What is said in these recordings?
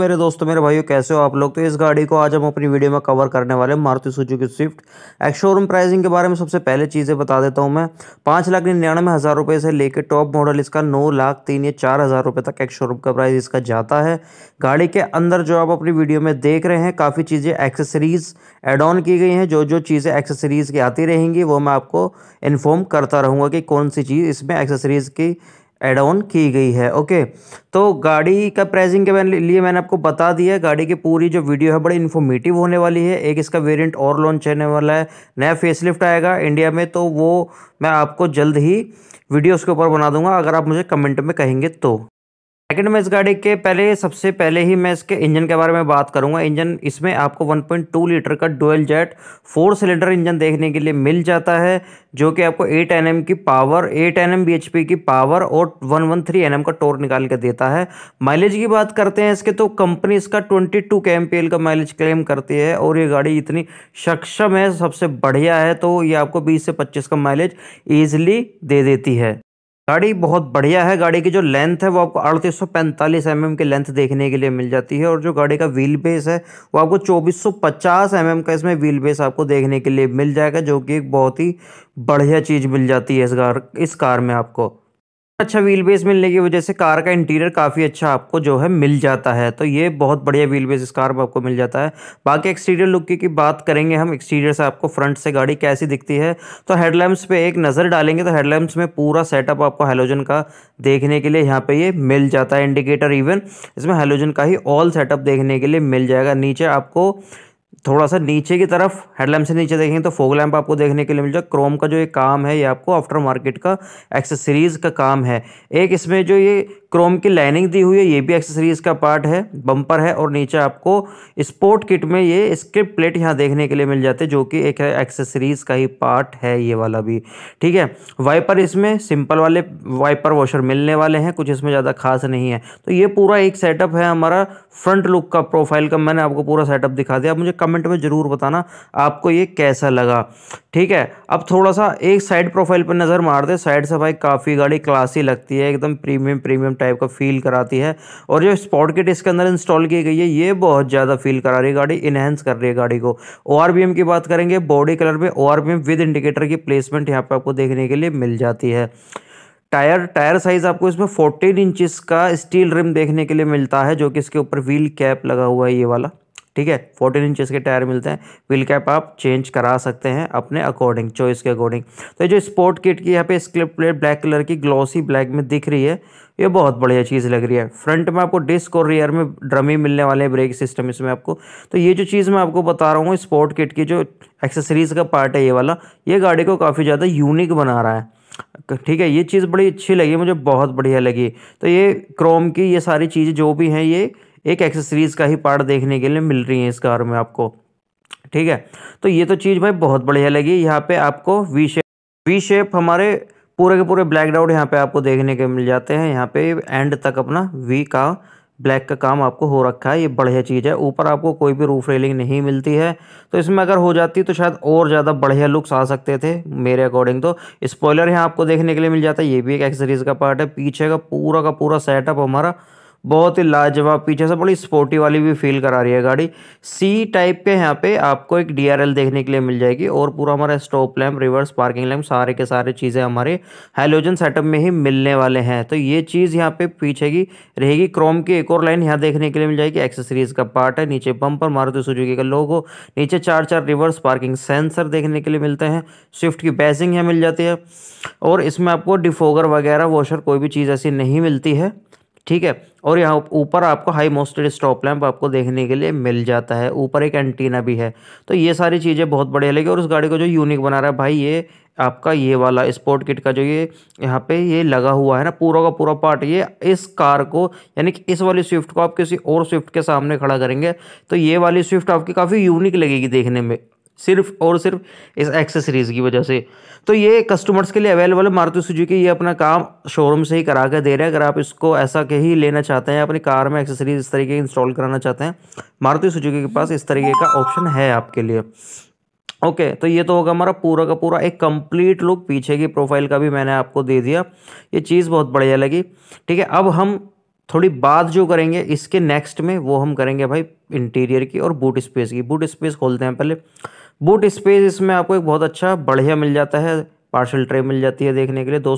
मेरे दोस्तों मेरे भाइयों कैसे हो आप लोग तो इस गाड़ी को आज हम अपनी वीडियो में कवर करने वाले Maruti Suzuki Swift ex showroom pricing के बारे में सबसे पहले चीज़ें बता देता हूं मैं पाँच लाख निन्यानवे हज़ार रुपये से लेकर टॉप मॉडल इसका नौ लाख तीन या चार हज़ार रुपये तक एक्स शोरूम का प्राइस इसका जाता है गाड़ी के अंदर जो आप अपनी वीडियो में देख रहे हैं काफ़ी चीज़ें एक्सेसरीज़ एड ऑन की गई हैं जो जो चीज़ें एक्सेसरीज़ की आती रहेंगी वो मैं आपको इन्फॉर्म करता रहूँगा कि कौन सी चीज़ इसमें एक्सेसरीज़ की एड ऑन की गई है ओके तो गाड़ी का प्राइसिंग के लिए मैंने आपको बता दिया है गाड़ी की पूरी जो वीडियो है बड़ी इन्फॉर्मेटिव होने वाली है एक इसका वेरिएंट और लॉन्च होने वाला है नया फेसलिफ्ट आएगा इंडिया में तो वो मैं आपको जल्द ही वीडियो उसके ऊपर बना दूंगा अगर आप मुझे कमेंट में कहेंगे तो सेकेंड में इस गाड़ी के पहले सबसे पहले ही मैं इसके इंजन के बारे में बात करूंगा इंजन इसमें आपको 1.2 लीटर का dual jet four cylinder engine देखने के लिए मिल जाता है जो कि आपको 8 एन की पावर 8 एन एम की पावर और 113 एन का टोर निकाल के देता है माइलेज की बात करते हैं इसके तो कंपनी इसका 22 टू के का माइलेज क्लेम करती है और ये गाड़ी इतनी सक्षम है सबसे बढ़िया है तो ये आपको बीस से पच्चीस का माइलेज ईजिली दे देती है गाड़ी बहुत बढ़िया है गाड़ी की जो लेंथ है वो आपको अड़तीस सौ पैंतालीस एम mm की लेंथ देखने के लिए मिल जाती है और जो गाड़ी का व्हील बेस है वो आपको चौबीस सौ पचास एम mm का इसमें व्हील बेस आपको देखने के लिए मिल जाएगा जो कि एक बहुत ही बढ़िया चीज़ मिल जाती है इस कार इस कार में आपको अच्छा व्हील बेस मिलने की वजह से कार का इंटीरियर काफ़ी अच्छा आपको जो है मिल जाता है तो ये बहुत बढ़िया व्हील बेस इस कार में आपको मिल जाता है बाकी एक्सटीरियर लुक की, की बात करेंगे हम एक्सटीरियर से आपको फ्रंट से गाड़ी कैसी दिखती है तो हेडलैम्प्स पे एक नज़र डालेंगे तो हेडलैम्प्स में पूरा सेटअप आपको हेलोजन का देखने के लिए यहाँ पर ये मिल जाता है इंडिकेटर इवन इसमें हेलोजन का ही ऑल सेटअप देखने के लिए मिल जाएगा नीचे आपको थोड़ा सा नीचे की तरफ हेडलैम्प से नीचे देखेंगे तो फोग लैम्प आपको देखने के लिए मिल जाए क्रोम का जो ये काम है ये आपको आफ्टर मार्केट का एक्सेसरीज का काम है एक इसमें जो ये क्रोम की लाइनिंग दी हुई है ये भी एक्सेसरीज का पार्ट है बम्पर है और नीचे आपको स्पोर्ट किट में ये स्क्रिप प्लेट यहाँ देखने के लिए मिल जाते हैं जो कि एक एक्सेसरीज का ही पार्ट है ये वाला भी ठीक है वाइपर इसमें सिंपल वाले वाइपर वॉशर मिलने वाले हैं कुछ इसमें ज़्यादा खास नहीं है तो ये पूरा एक सेटअप है हमारा फ्रंट लुक का प्रोफाइल का मैंने आपको पूरा सेटअप दिखा दिया आप मुझे कमेंट में ज़रूर बताना आपको ये कैसा लगा ठीक है अब थोड़ा सा एक साइड प्रोफाइल पर नज़र मार दे साइड से भाई काफ़ी गाड़ी क्लासी लगती है एकदम प्रीमियम प्रीमियम टाइप का फील कराती है और जो स्पॉट किट इसके अंदर इंस्टॉल की गई है ये बहुत ज़्यादा फील करा रही है गाड़ी इनहेंस कर रही है गाड़ी को ओ की बात करेंगे बॉडी कलर में ओ विद इंडिकेटर की प्लेसमेंट यहाँ पर आपको देखने के लिए मिल जाती है टायर टायर साइज़ आपको इसमें 14 इंचिस का स्टील रिम देखने के लिए मिलता है जो कि इसके ऊपर व्हील कैप लगा हुआ है ये वाला ठीक है फोर्टीन इंचेस के टायर मिलते हैं व्हील कैप आप चेंज करा सकते हैं अपने अकॉर्डिंग चॉइस के अकॉर्डिंग तो ये जो स्पोर्ट किट की यहाँ पे स्क्लिप प्लेट ब्लैक कलर की ग्लॉसी ब्लैक में दिख रही है ये बहुत बढ़िया चीज़ लग रही है फ्रंट में आपको डिस्क और रियर में ड्रमी मिलने वाले हैं ब्रेक सिस्टम इसमें आपको तो ये जो चीज़ मैं आपको बता रहा हूँ स्पोर्ट किट की जो एक्सेसरीज़ का पार्ट है ये वाला ये गाड़ी को काफ़ी ज़्यादा यूनिक बना रहा है ठीक है ये चीज़ बड़ी अच्छी लगी मुझे बहुत बढ़िया लगी तो ये क्रोम की ये सारी चीज़ें जो भी हैं ये एक एक्सेसरीज़ का ही पार्ट देखने के लिए मिल रही है इस कार में आपको ठीक है तो ये तो चीज़ भाई बहुत बढ़िया लगी यहाँ पे आपको वी शेप वी शेप हमारे पूरे के पूरे ब्लैक डाउट यहाँ पे आपको देखने के मिल जाते हैं यहाँ पे एंड तक अपना वी का ब्लैक का काम आपको हो रखा है ये बढ़िया चीज़ है ऊपर आपको कोई भी रूफ रेलिंग नहीं मिलती है तो इसमें अगर हो जाती तो शायद और ज़्यादा बढ़िया लुक्स आ सकते थे मेरे अकॉर्डिंग तो स्पॉयलर यहाँ आपको देखने के लिए मिल जाता है ये भी एक एक्सेसरीज़ का पार्ट है पीछे का पूरा का पूरा सेटअप हमारा बहुत ही लाजवाब पीछे से बड़ी स्पोर्टी वाली भी फील करा रही है गाड़ी सी टाइप के यहाँ पे आपको एक डीआरएल देखने के लिए मिल जाएगी और पूरा हमारा stop lamp reverse parking lamp सारे के सारे चीज़ें हमारे हाइलोजन सेटअप में ही मिलने वाले हैं तो ये चीज़ यहाँ पे पीछे की रहेगी क्रोम की एक और लाइन यहाँ देखने के लिए मिल जाएगी एक्सेसरीज का पार्ट है नीचे बम्पर मारुति सुजुकी का लोगो नीचे चार चार रिवर्स पार्किंग सेंसर देखने के लिए मिलते हैं स्विफ्ट की बैसिंग यहाँ मिल जाती है और इसमें आपको डिफोगर वगैरह वॉशर कोई भी चीज़ ऐसी नहीं मिलती है ठीक है और यहाँ ऊपर आपको हाई मोस्टेड स्टॉप लैंप आपको देखने के लिए मिल जाता है ऊपर एक एंटीना भी है तो ये सारी चीज़ें बहुत बढ़िया लगी और उस गाड़ी को जो यूनिक बना रहा है भाई ये आपका ये वाला स्पोर्ट किट का जो ये यहाँ पे ये लगा हुआ है ना पूरा का पूरा पार्ट ये इस कार को यानी कि इस वाली स्विफ्ट को आप किसी और स्विफ्ट के सामने खड़ा करेंगे तो ये वाली स्विफ्ट आपकी काफ़ी यूनिक लगेगी देखने में सिर्फ और सिर्फ इस एक्सेसरीज़ की वजह से तो ये कस्टमर्स के लिए अवेलेबल है मारुति सुजुकी ये अपना काम शोरूम से ही करा कर दे रहे हैं अगर आप इसको ऐसा के ही लेना चाहते हैं अपनी कार में एक्सेसरीज इस तरीके की इंस्टॉल कराना चाहते हैं मारुति सुजुकी के पास इस तरीके का ऑप्शन है आपके लिए ओके okay, तो ये तो होगा हमारा पूरा का पूरा एक कंप्लीट लुक पीछे की प्रोफाइल का भी मैंने आपको दे दिया ये चीज़ बहुत बढ़िया लगी ठीक है अब हम थोड़ी बात जो करेंगे इसके नेक्स्ट में वो हम करेंगे भाई इंटीरियर की और बूट स्पेस की बूट स्पेस खोलते हैं पहले बूट स्पेस इसमें आपको एक बहुत अच्छा बढ़िया मिल जाता है पार्सल ट्रे मिल जाती है देखने के लिए दो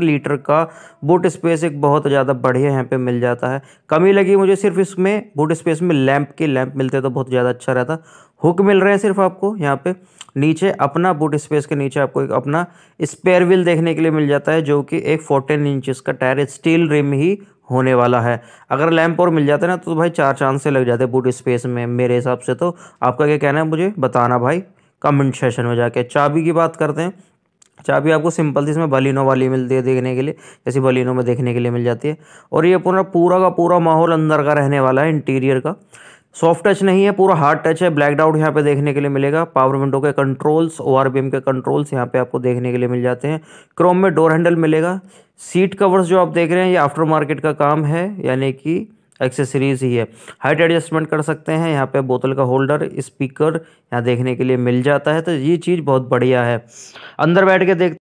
लीटर का बूट स्पेस एक बहुत ज़्यादा बढ़िया यहाँ पे मिल जाता है कमी लगी मुझे सिर्फ इसमें बूट स्पेस में लैंप के लैंप मिलते तो बहुत ज़्यादा अच्छा रहता हुक मिल रहे हैं सिर्फ आपको यहाँ पे नीचे अपना बूट स्पेस के नीचे आपको एक अपना स्पेयर व्हील देखने के लिए मिल जाता है जो कि एक फोर्टीन इंचज़ का टायर स्टील रिम ही होने वाला है अगर लैम्प और मिल जाता ना तो भाई चार चांद से लग जाते बूट स्पेस में मेरे हिसाब से तो आपका क्या कहना है मुझे बताना भाई कमेंट सेशन में जाके चाबी की बात करते हैं चाबी आपको सिंपल थी इसमें बलिनो वाली मिलती है देखने के लिए जैसे बलिनो में देखने के लिए मिल जाती है और ये पूरा पूरा का पूरा माहौल अंदर का रहने वाला है इंटीरियर का सॉफ्ट टच नहीं है पूरा हार्ड टच है ब्लैक आउट यहाँ पे देखने के लिए मिलेगा पावर विंडो के कंट्रोल्स ओ के कंट्रोल्स यहाँ पे आपको देखने के लिए मिल जाते हैं क्रोम में डोर हैंडल मिलेगा सीट कवर्स जो आप देख रहे हैं ये आफ्टर मार्केट का काम है यानी कि एक्सेसरीज ही है हाइट एडजस्टमेंट कर सकते हैं यहाँ पे बोतल का होल्डर स्पीकर यहाँ देखने के लिए मिल जाता है तो ये चीज़ बहुत बढ़िया है अंदर बैठ के देख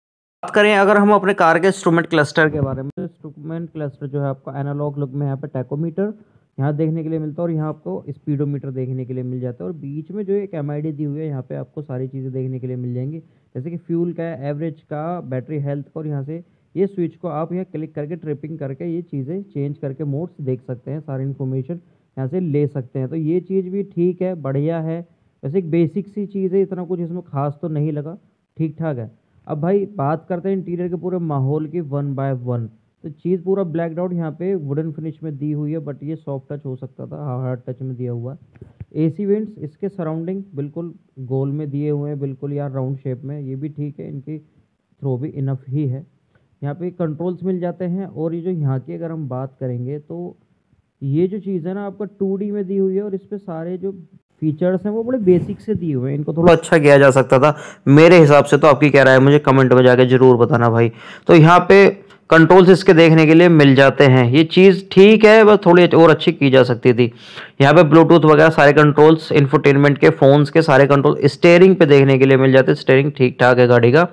बात करें अगर हम अपने कार के इंस्ट्रूमेंट क्लस्टर के बारे में इंस्ट्रूमेंट तो क्लस्टर जो है आपका एनालॉग लुक में यहाँ पे टैकोमीटर यहाँ देखने के लिए मिलता है और यहाँ आपको स्पीडोमीटर देखने के लिए मिल जाता है और बीच में जो एक एम दी हुई है यहाँ पे आपको सारी चीज़ें देखने के लिए मिल जाएंगी जैसे कि फ्यूल का एवरेज का बैटरी हेल्थ और यहाँ से ये स्विच को आप यहाँ क्लिक करके ट्रिपिंग करके ये चीज़ें चेंज करके मोड्स देख सकते हैं सारी इन्फॉर्मेशन यहाँ से ले सकते हैं तो ये चीज़ भी ठीक है बढ़िया है वैसे एक बेसिक सी चीज़ है इतना कुछ इसमें खास तो नहीं लगा ठीक ठाक है अब भाई बात करते हैं इंटीरियर के पूरे माहौल की वन बाय वन तो चीज़ पूरा ब्लैक आउट यहाँ पे वुडन फिनिश में दी हुई है बट ये सॉफ्ट टच हो सकता था हार्ड टच में दिया हुआ ए सी वेंट्स इसके सराउंडिंग बिल्कुल गोल में दिए हुए हैं बिल्कुल यार राउंड शेप में ये भी ठीक है इनकी थ्रो भी इनफ ही है यहाँ पे कंट्रोल्स मिल जाते हैं और ये जो यहाँ की अगर हम बात करेंगे तो ये जो चीज़ है ना आपका टू में दी हुई है और इस पर सारे जो फीचर्स हैं वो बड़े बेसिक से दिए हुए हैं इनको थोड़ा अच्छा किया जा सकता था मेरे हिसाब से तो आपकी कह रहा है मुझे कमेंट में जाके जरूर बताना भाई तो यहाँ पे कंट्रोल्स इसके देखने के लिए मिल जाते हैं ये चीज़ ठीक है बस थोड़ी और अच्छी की जा सकती थी यहाँ पे ब्लूटूथ वगैरह सारे कंट्रोल्स इन्फोटेनमेंट के फ़ोन्स के सारे कंट्रोल स्टेयरिंग पे देखने के लिए मिल जाते हैं स्टेयरिंग ठीक ठाक है गाड़ी का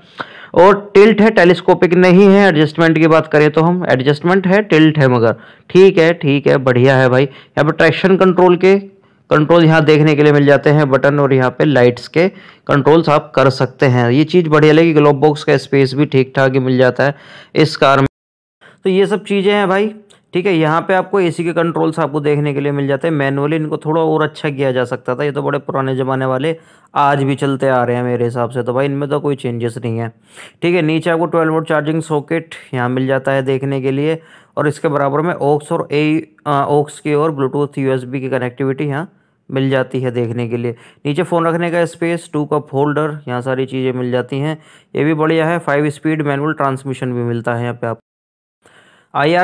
और टिल्ट है टेलीस्कोपिक नहीं है एडजस्टमेंट की बात करें तो हम एडजस्टमेंट है टिल्ट है मगर ठीक है ठीक है बढ़िया है भाई यहाँ पर ट्रैक्शन कंट्रोल के कंट्रोल यहाँ देखने के लिए मिल जाते हैं बटन और यहाँ पे लाइट्स के कंट्रोल्स आप कर सकते हैं ये चीज़ बढ़िया लगी ग्लोब बॉक्स का स्पेस भी ठीक ठाक ही मिल जाता है इस कार में तो ये सब चीज़ें हैं भाई ठीक है यहाँ पे आपको एसी के कंट्रोल्स आपको देखने के लिए मिल जाते हैं मैनुअली इनको थोड़ा और अच्छा किया जा सकता था ये तो बड़े पुराने ज़माने वाले आज भी चलते आ रहे हैं मेरे हिसाब से तो भाई इनमें तो कोई चेंजेस नहीं है ठीक है नीचे आपको ट्वेल्व वोल्ट चार्जिंग सॉकेट यहाँ मिल जाता है देखने के लिए और इसके बराबर में ओक्स और ए ओक्स की और ब्लूटूथ यू की कनेक्टिविटी यहाँ मिल जाती है देखने के लिए नीचे फ़ोन रखने का स्पेस टू कप होल्डर यहाँ सारी चीज़ें मिल जाती हैं ये भी बढ़िया है फाइव स्पीड मैनुअल ट्रांसमिशन भी मिलता है यहाँ पे आप आई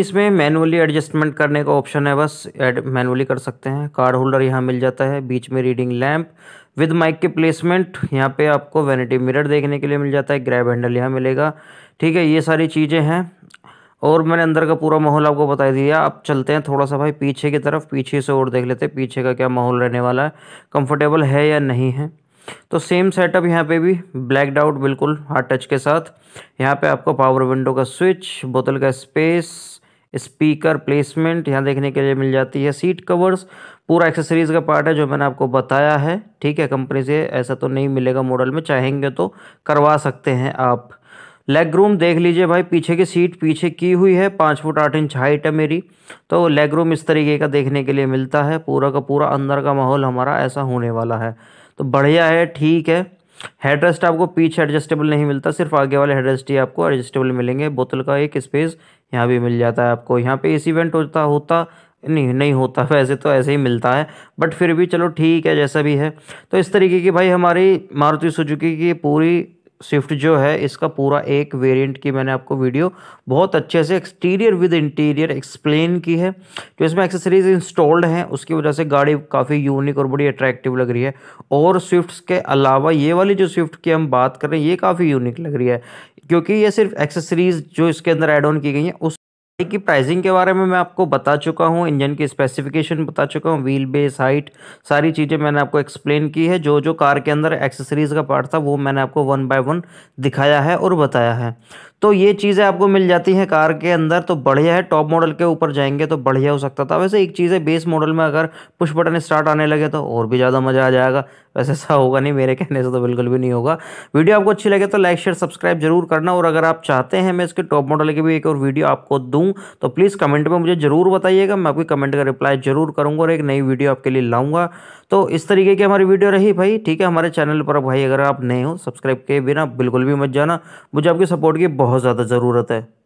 इसमें मैनुअली एडजस्टमेंट करने का ऑप्शन है बस एड मैनुअली कर सकते हैं कार्ड होल्डर यहाँ मिल जाता है बीच में रीडिंग लैम्प विद माइक के प्लेसमेंट यहाँ पे आपको वैनिटी मिरर देखने के लिए मिल जाता है ग्रैब हैंडल यहाँ मिलेगा ठीक है ये सारी चीज़ें हैं और मैंने अंदर का पूरा माहौल आपको बता दिया अब चलते हैं थोड़ा सा भाई पीछे की तरफ पीछे से और देख लेते हैं पीछे का क्या माहौल रहने वाला है कंफर्टेबल है या नहीं है तो सेम सेटअप यहाँ पे भी ब्लैकड आउट बिल्कुल हार्ड टच के साथ यहाँ पे आपको पावर विंडो का स्विच बोतल का स्पेस स्पीकर प्लेसमेंट यहाँ देखने के लिए मिल जाती है सीट कवर्स पूरा एक्सेसरीज़ का पार्ट है जो मैंने आपको बताया है ठीक है कंपनी से ऐसा तो नहीं मिलेगा मॉडल में चाहेंगे तो करवा सकते हैं आप लेग रूम देख लीजिए भाई पीछे की सीट पीछे की हुई है पाँच फुट आठ इंच हाइट है मेरी तो लेग रूम इस तरीके का देखने के लिए मिलता है पूरा का पूरा अंदर का माहौल हमारा ऐसा होने वाला है तो बढ़िया है ठीक है हेडरेस्ट आपको पीछे एडजस्टेबल नहीं मिलता सिर्फ आगे वाले हेडरेस्ट ही आपको एडजस्टेबल मिलेंगे बोतल का एक स्पेस यहाँ भी मिल जाता है आपको यहाँ पे एसी वेंट होता होता नहीं नहीं होता वैसे तो ऐसे ही मिलता है बट फिर भी चलो ठीक है जैसा भी है तो इस तरीके की भाई हमारी मारुति सुजुकी की पूरी स्विफ्ट जो है इसका पूरा एक वेरिएंट की मैंने आपको वीडियो बहुत अच्छे से एक्सटीरियर विद इंटीरियर एक्सप्लेन की है जो इसमें एक्सेसरीज इंस्टॉल्ड हैं उसकी वजह से गाड़ी काफ़ी यूनिक और बड़ी अट्रैक्टिव लग रही है और स्विफ्ट्स के अलावा ये वाली जो स्विफ्ट की हम बात कर रहे हैं ये काफ़ी यूनिक लग रही है क्योंकि ये सिर्फ एक्सेसरीज जो इसके अंदर एड ऑन की गई हैं उस की प्राइसिंग के बारे में मैं आपको बता चुका हूँ इंजन की स्पेसिफिकेशन बता चुका हूँ व्हील बेस हाइट सारी चीज़ें मैंने आपको एक्सप्लेन की है जो जो कार के अंदर एक्सेसरीज़ का पार्ट था वो मैंने आपको वन बाय वन दिखाया है और बताया है तो ये चीज़ें आपको मिल जाती हैं कार के अंदर तो बढ़िया है टॉप मॉडल के ऊपर जाएंगे तो बढ़िया हो सकता था वैसे एक चीज़ है बेस मॉडल में अगर पुश बटन स्टार्ट आने लगे तो और भी ज़्यादा मज़ा आ जाएगा वैसे ऐसा होगा नहीं मेरे कहने से तो बिल्कुल भी नहीं होगा वीडियो आपको अच्छी लगे तो लाइक शेयर सब्सक्राइब जरूर करना और अगर आप चाहते हैं मैं इसके टॉप मॉडल की भी एक और वीडियो आपको दूँ तो प्लीज़ कमेंट में मुझे ज़रूर बताइएगा मैं आपकी कमेंट का रिप्लाई ज़रूर करूँगा और एक नई वीडियो आपके लिए लाऊंगा तो इस तरीके की हमारी वीडियो रही भाई ठीक है हमारे चैनल पर भाई अगर आप नए हो सब्सक्राइब किए बिना बिल्कुल भी मत जाना मुझे आपकी सपोर्ट की बहुत ज़्यादा ज़रूरत है